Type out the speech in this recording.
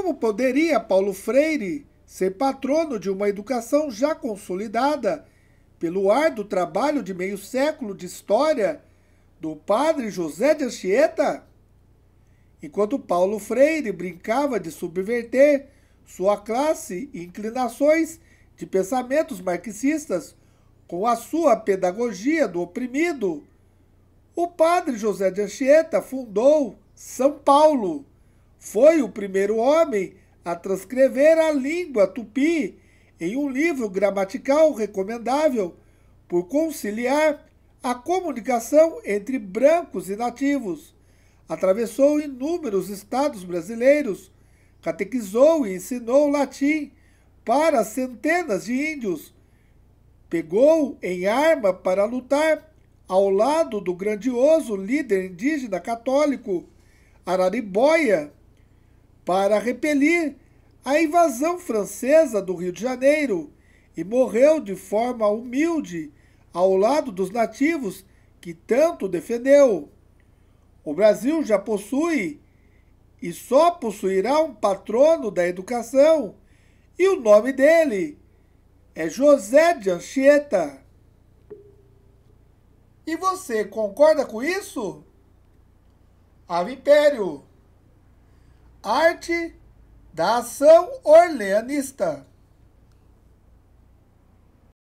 Como poderia Paulo Freire ser patrono de uma educação já consolidada pelo árduo trabalho de meio século de história do padre José de Anchieta? Enquanto Paulo Freire brincava de subverter sua classe e inclinações de pensamentos marxistas com a sua pedagogia do oprimido, o padre José de Anchieta fundou São Paulo, foi o primeiro homem a transcrever a língua tupi em um livro gramatical recomendável por conciliar a comunicação entre brancos e nativos. Atravessou inúmeros estados brasileiros, catequizou e ensinou latim para centenas de índios. Pegou em arma para lutar ao lado do grandioso líder indígena católico Araribóia para repelir a invasão francesa do Rio de Janeiro e morreu de forma humilde ao lado dos nativos que tanto defendeu. O Brasil já possui e só possuirá um patrono da educação, e o nome dele é José de Anchieta. E você concorda com isso? Ave Império! arte da ação orleanista.